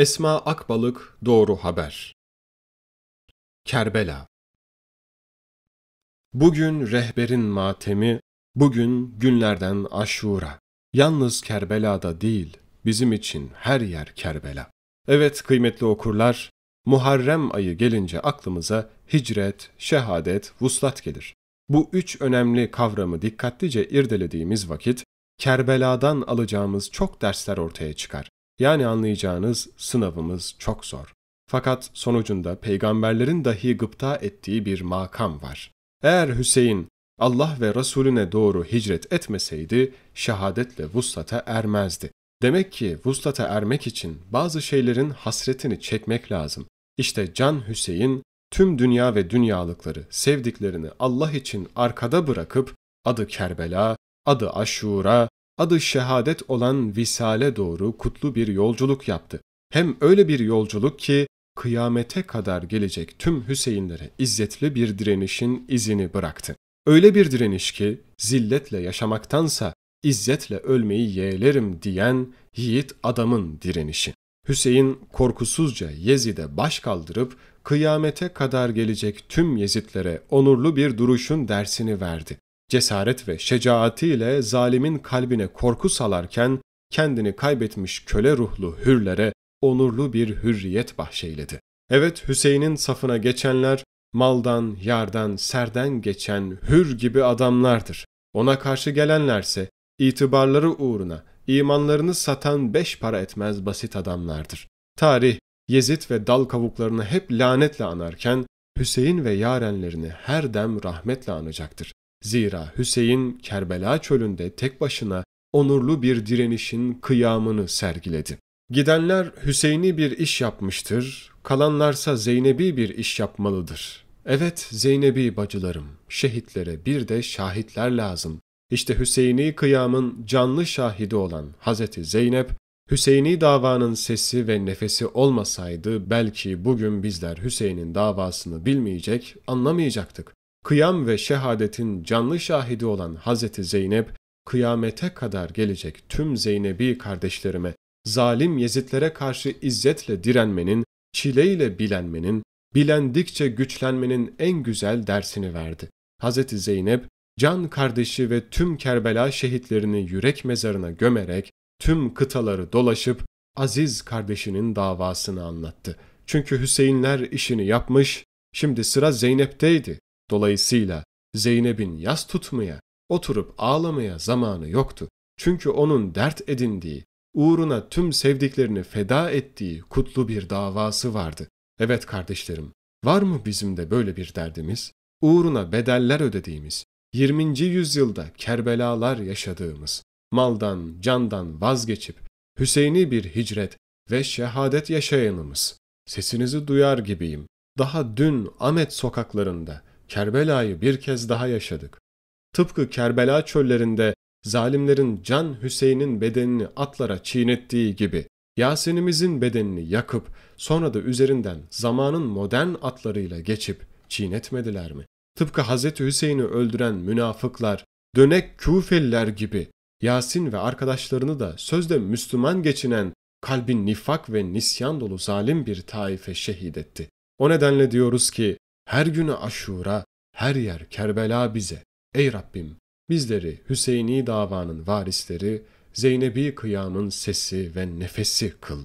Esma Akbalık Doğru Haber Kerbela Bugün rehberin matemi, bugün günlerden aşura. Yalnız Kerbela'da değil, bizim için her yer Kerbela. Evet kıymetli okurlar, Muharrem ayı gelince aklımıza hicret, şehadet, vuslat gelir. Bu üç önemli kavramı dikkatlice irdelediğimiz vakit, Kerbela'dan alacağımız çok dersler ortaya çıkar. Yani anlayacağınız sınavımız çok zor. Fakat sonucunda peygamberlerin dahi gıpta ettiği bir makam var. Eğer Hüseyin Allah ve Resulüne doğru hicret etmeseydi şehadetle vuslata ermezdi. Demek ki vuslata ermek için bazı şeylerin hasretini çekmek lazım. İşte Can Hüseyin tüm dünya ve dünyalıkları, sevdiklerini Allah için arkada bırakıp adı Kerbela, adı Aşura, adı şehadet olan visale doğru kutlu bir yolculuk yaptı. Hem öyle bir yolculuk ki kıyamete kadar gelecek tüm Hüseyinlere izzetli bir direnişin izini bıraktı. Öyle bir direniş ki zilletle yaşamaktansa izzetle ölmeyi yeğlerim diyen yiğit adamın direnişi. Hüseyin korkusuzca Yezid'e baş kaldırıp kıyamete kadar gelecek tüm Yezitlere onurlu bir duruşun dersini verdi. Cesaret ve şecaatiyle zalimin kalbine korku salarken kendini kaybetmiş köle ruhlu hürlere onurlu bir hürriyet bahşeyledi. Evet Hüseyin'in safına geçenler maldan, yardan, serden geçen hür gibi adamlardır. Ona karşı gelenlerse itibarları uğruna imanlarını satan beş para etmez basit adamlardır. Tarih Yezid ve dal kavuklarını hep lanetle anarken Hüseyin ve yarenlerini her dem rahmetle anacaktır. Zira Hüseyin Kerbela çölünde tek başına onurlu bir direnişin kıyamını sergiledi. Gidenler Hüseyin'i bir iş yapmıştır, kalanlarsa Zeynep'i bir iş yapmalıdır. Evet Zeynep'i bacılarım, şehitlere bir de şahitler lazım. İşte Hüseyin'i kıyamın canlı şahidi olan Hazreti Zeynep, Hüseyin'i davanın sesi ve nefesi olmasaydı belki bugün bizler Hüseyin'in davasını bilmeyecek, anlamayacaktık. Kıyam ve şehadetin canlı şahidi olan Hazreti Zeynep, kıyamete kadar gelecek tüm Zeynebi kardeşlerime, zalim Yezitlere karşı izzetle direnmenin, çileyle bilenmenin, bilendikçe güçlenmenin en güzel dersini verdi. Hazreti Zeynep, can kardeşi ve tüm Kerbela şehitlerini yürek mezarına gömerek, tüm kıtaları dolaşıp aziz kardeşinin davasını anlattı. Çünkü Hüseyinler işini yapmış, şimdi sıra Zeynep'teydi. Dolayısıyla Zeynep'in yas tutmaya, oturup ağlamaya zamanı yoktu. Çünkü onun dert edindiği, uğruna tüm sevdiklerini feda ettiği kutlu bir davası vardı. Evet kardeşlerim, var mı bizim de böyle bir derdimiz? Uğruna bedeller ödediğimiz, 20. yüzyılda Kerbelalar yaşadığımız, maldan, candan vazgeçip Hüseyin'i bir hicret ve şehadet yaşayanımız. Sesinizi duyar gibiyim. Daha dün Ahmet sokaklarında Kerbela'yı bir kez daha yaşadık. Tıpkı Kerbela çöllerinde zalimlerin Can Hüseyin'in bedenini atlara çiğnettiği gibi Yasin'imizin bedenini yakıp sonra da üzerinden zamanın modern atlarıyla geçip çiğnetmediler mi? Tıpkı Hz. Hüseyin'i öldüren münafıklar, dönek Kufeliler gibi Yasin ve arkadaşlarını da sözde Müslüman geçinen kalbin nifak ve nisyan dolu zalim bir taife şehit etti. O nedenle diyoruz ki her günü aşura, her yer Kerbela bize. Ey Rabbim, bizleri Hüseyini davanın varisleri, Zeynepi kıyamın sesi ve nefesi kıl.